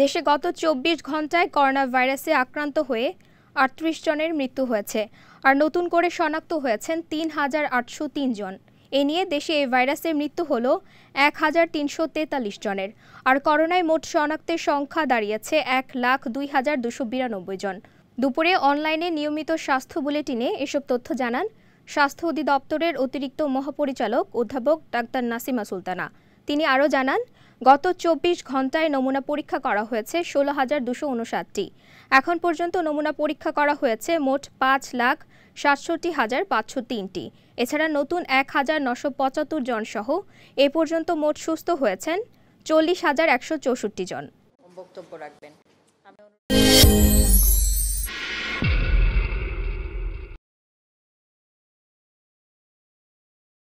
দেশে গত চব্বিশ ঘন্টায় করোনা ভাইরাসে আক্রান্ত হয়ে আটত্রিশ জনের মৃত্যু হয়েছে আর নতুন করে শনাক্ত হয়েছেন তিন হাজার আটশো তিন জন এ নিয়ে দেশে এই ভাইরাসে মৃত্যু হল এক হাজার তিনশো তেতাল্লিশ জনের আর করোনায় মোট শনাক্তের সংখ্যা দাঁড়িয়েছে এক লাখ দুই হাজার দুশো বিরানব্বই জন দুপুরে অনলাইনে নিয়মিত স্বাস্থ্য বুলেটিনে এসব তথ্য জানান স্বাস্থ্য অধিদপ্তরের অতিরিক্ত মহাপরিচালক অধ্যাপক ডাক্তার নাসিমা সুলতানা তিনি আরও জানান গত চব্বিশ ঘন্টায় নমুনা পরীক্ষা করা হয়েছে ষোলো হাজার দুশো এখন পর্যন্ত নমুনা পরীক্ষা করা হয়েছে মোট পাঁচ লাখ সাতষট্টি হাজার পাঁচশো তিনটি এছাড়া নতুন এক হাজার নশো পঁচাত্তর জন সহ এ পর্যন্ত মোট সুস্থ হয়েছেন চল্লিশ হাজার একশো চৌষট্টি জন বক্তব্য রাখবেন